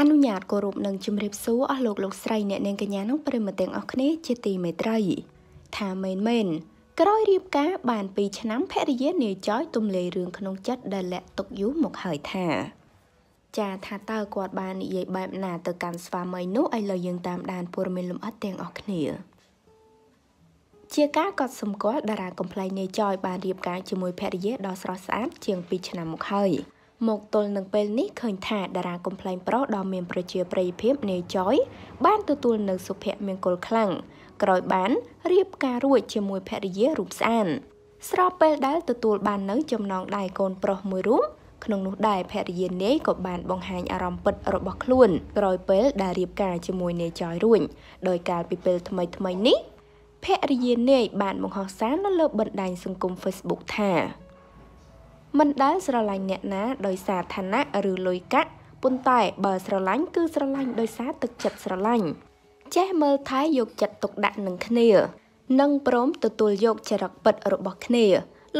អនុញ្ញាតគោរពនិងជំរាបសួរអស់លោកលោកស្រីអ្នកនាងកញ្ញានិងប្រិមត្តទាំងអស់គ្នាជាទីមេត្រីថាមែនមែនក្រោយរៀបការបាន2ឆ្នាំភរិយានាយចោយទំលាយរឿងក្នុងចិត្តដែលលាក់ទុកយូរមកហើយថាចាថាតើគាត់បាននិយាយបែបណាទៅកាន់ស្វាមីនោះឥឡូវយើងតាមដានព័ត៌មានលម្អិតទាំងអស់គ្នាជាការកត់សម្គាល់តារាកំ pl ែងនាយចោយបានរៀបការជាមួយភរិយាដ៏ស្រស់ស្អាតជាង2ឆ្នាំមកហើយ។មកទល់នឹងពេលនេះឃើញថាតារាកំ pl ែងប្រុសដ៏មានប្រជាប្រិយភាពនៃចយបានទទួលនៅសុភមង្គលខ្លាំងក្រោយបានរៀបការរួចជាមួយភរិយារូបស្អានស្របពេលដែលទទួលបាននៅចំណងដៃកូនប្រុសមួយរូបក្នុងនោះដែរភរិយានាយក៏បានបង្ហាញអារម្មណ៍ពិតរបស់ខ្លួនក្រោយពេលដែលរៀបការជាមួយនាយចយរួចដោយកាលពីពេលថ្មីថ្មីនេះភរិយានាយបានបង្ហោះសារនៅលើបណ្ដាញសង្គម Facebook ថាមិនដែលស្រឡាញ់អ្នកណាដោយសារឋានៈឬលុយកាក់ប៉ុន្តែបើស្រឡាញ់គឺស្រឡាញ់ដោយសារទឹកចិត្តស្រឡាញ់ចេះមើលថែយកចិត្តទុកដាក់នឹងគ្នានិងព្រមទទួលយកចរិតពិតរបស់គ្នា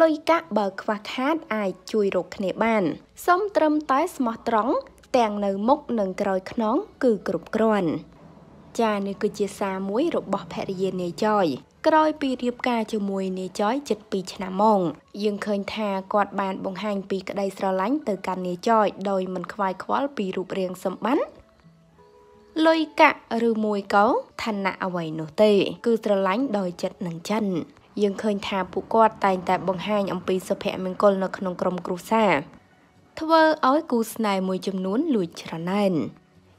លុយកាក់បើ ខ្វះខាតអាចជួយរកគ្នាបានសូមត្រឹមតែស្មោះត្រង់ទាំងនៅមុខនិងក្រោយខ្នងគឺគ្រប់គ្រាន់ចានេះគឺជាសារមួយរបស់ភរិយានាយចយក្រោយពីរៀបការជាមួយនាយចយជិត2ឆ្នាំមកយើងឃើញថាគាត់បានបង្ហាញពីក្តីស្រឡាញ់ទៅកាន់នាយចយដោយមិនខ្វាយខ្វល់ពីរូបរាងសម្បត្តិលុយកាក់ឬមួយកោឋានៈអ្វីនោះទេ គឺស្រឡាញ់ដោយចិត្តនិងចិនយើងឃើញថាពួកគាត់តែងតែបង្ហាញអំពីសុភមង្គលនៅក្នុងក្រុមគ្រួសារធ្វើឲ្យគូស្នេហ៍មួយចំនួនលួចច្រណែន